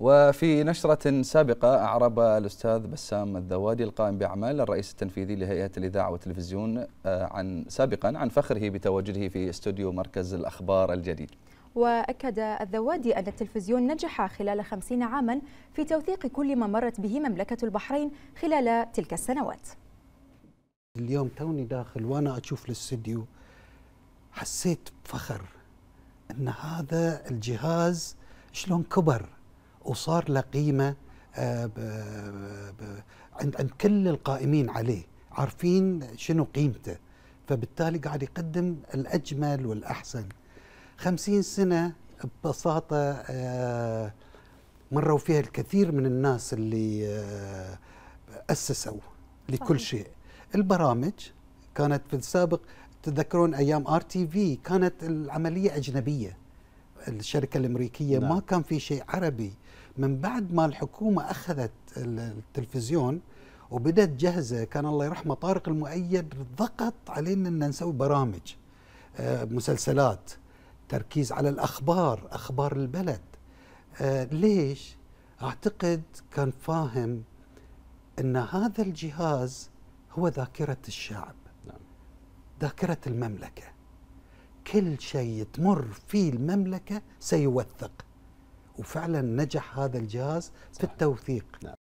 وفي نشرة سابقة أعرب الأستاذ بسام الذوادي القائم بأعمال الرئيس التنفيذي لهيئة الإذاعة والتلفزيون آه، عن سابقا عن فخره بتواجده في استوديو مركز الأخبار الجديد وأكد الذوادي أن التلفزيون نجح خلال خمسين عاما في توثيق كل ما مرت به مملكة البحرين خلال تلك السنوات اليوم توني داخل وأنا أشوف الاستوديو حسيت بفخر أن هذا الجهاز شلون كبر وصار له قيمه آه، عند عند كل القائمين عليه عارفين شنو قيمته فبالتالي قاعد يقدم الاجمل والاحسن خمسين سنه ببساطه آه، مروا فيها الكثير من الناس اللي آه، اسسوا لكل شيء البرامج كانت في السابق تتذكرون ايام ار تي في كانت العمليه اجنبيه الشركه الامريكيه نعم. ما كان في شيء عربي من بعد ما الحكومه اخذت التلفزيون وبدات تجهزه كان الله يرحمه طارق المؤيد ضغط علينا ان نسوي برامج آه، مسلسلات تركيز على الاخبار اخبار البلد آه، ليش اعتقد كان فاهم ان هذا الجهاز هو ذاكره الشعب نعم. ذاكره المملكه كل شيء تمر فيه المملكة سيوثق وفعلا نجح هذا الجهاز صحيح. في التوثيق نعم.